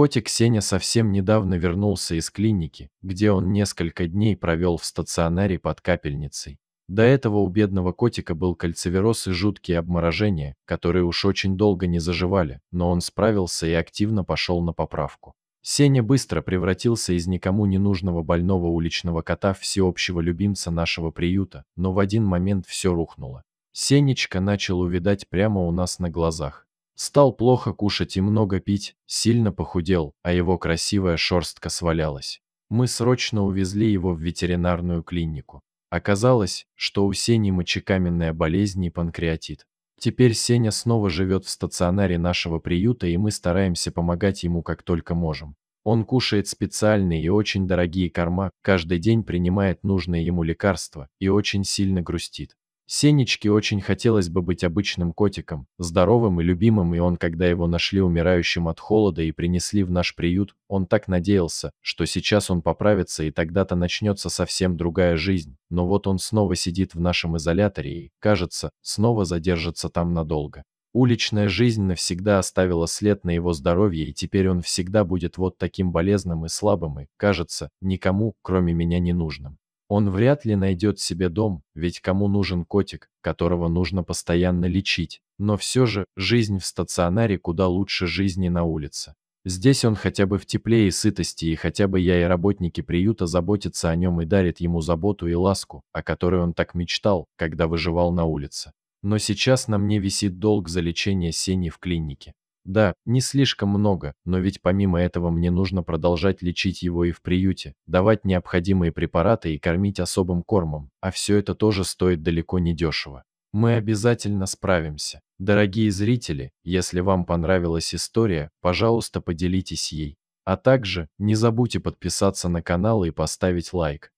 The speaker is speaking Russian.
Котик Сеня совсем недавно вернулся из клиники, где он несколько дней провел в стационаре под капельницей. До этого у бедного котика был кальцивероз и жуткие обморожения, которые уж очень долго не заживали, но он справился и активно пошел на поправку. Сеня быстро превратился из никому не нужного больного уличного кота всеобщего любимца нашего приюта, но в один момент все рухнуло. Сенечка начал увидать прямо у нас на глазах. Стал плохо кушать и много пить, сильно похудел, а его красивая шерстка свалялась. Мы срочно увезли его в ветеринарную клинику. Оказалось, что у Сени мочекаменная болезнь и панкреатит. Теперь Сеня снова живет в стационаре нашего приюта, и мы стараемся помогать ему как только можем. Он кушает специальные и очень дорогие корма, каждый день принимает нужные ему лекарства и очень сильно грустит. Сенечке очень хотелось бы быть обычным котиком, здоровым и любимым, и он, когда его нашли умирающим от холода и принесли в наш приют, он так надеялся, что сейчас он поправится и тогда-то начнется совсем другая жизнь. Но вот он снова сидит в нашем изоляторе и, кажется, снова задержится там надолго. Уличная жизнь навсегда оставила след на его здоровье, и теперь он всегда будет вот таким болезным и слабым и, кажется, никому, кроме меня, не нужным. Он вряд ли найдет себе дом, ведь кому нужен котик, которого нужно постоянно лечить. Но все же, жизнь в стационаре куда лучше жизни на улице. Здесь он хотя бы в тепле и сытости, и хотя бы я и работники приюта заботятся о нем и дарят ему заботу и ласку, о которой он так мечтал, когда выживал на улице. Но сейчас на мне висит долг за лечение Сени в клинике. Да, не слишком много, но ведь помимо этого мне нужно продолжать лечить его и в приюте, давать необходимые препараты и кормить особым кормом, а все это тоже стоит далеко не дешево. Мы обязательно справимся. Дорогие зрители, если вам понравилась история, пожалуйста, поделитесь ей. А также не забудьте подписаться на канал и поставить лайк.